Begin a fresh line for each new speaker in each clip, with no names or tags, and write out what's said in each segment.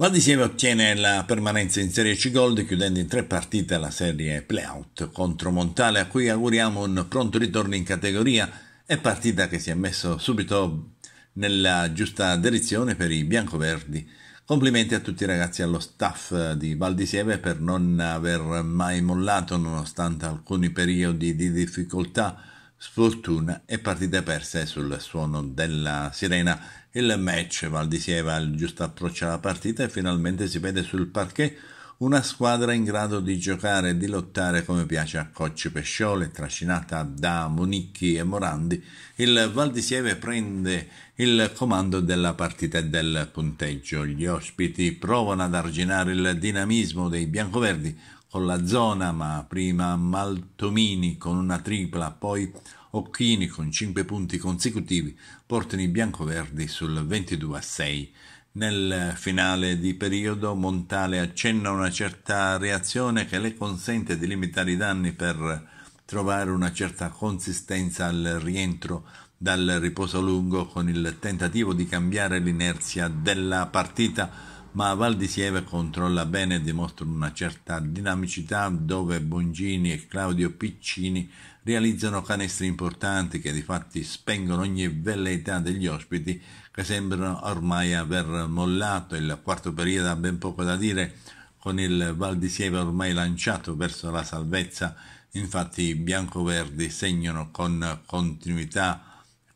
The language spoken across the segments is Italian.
La ottiene la permanenza in Serie C Gold chiudendo in tre partite la serie playout contro Montale a cui auguriamo un pronto ritorno in categoria e partita che si è messo subito nella giusta direzione per i biancoverdi. Complimenti a tutti i ragazzi e allo staff di Valdisieve per non aver mai mollato nonostante alcuni periodi di difficoltà sfortuna e partite perse sul suono della sirena. Il match Valdisieva il giusto approccio alla partita e finalmente si vede sul parquet una squadra in grado di giocare e di lottare come piace a Cocci Pesciole, trascinata da Monicchi e Morandi, il Valdisieve prende il comando della partita e del punteggio. Gli ospiti provano ad arginare il dinamismo dei biancoverdi, con la zona, ma prima Maltomini con una tripla, poi Occhini con 5 punti consecutivi, portano i biancoverdi sul 22 a 6. Nel finale di periodo Montale accenna una certa reazione che le consente di limitare i danni per trovare una certa consistenza al rientro dal riposo lungo con il tentativo di cambiare l'inerzia della partita ma Val di Sieve controlla bene e dimostra una certa dinamicità dove Bongini e Claudio Piccini realizzano canestri importanti che di fatti spengono ogni velleità degli ospiti che sembrano ormai aver mollato il quarto periodo ha ben poco da dire con il Val di Sieve ormai lanciato verso la salvezza infatti i biancoverdi segnano con continuità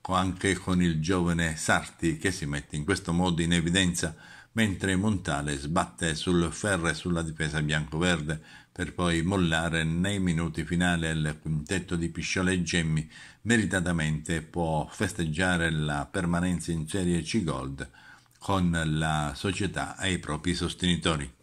anche con il giovane Sarti che si mette in questo modo in evidenza mentre Montale sbatte sul ferro e sulla difesa bianco-verde per poi mollare nei minuti finali il quintetto di Pisciole e Gemmi meritatamente può festeggiare la permanenza in Serie C Gold con la società e i propri sostenitori.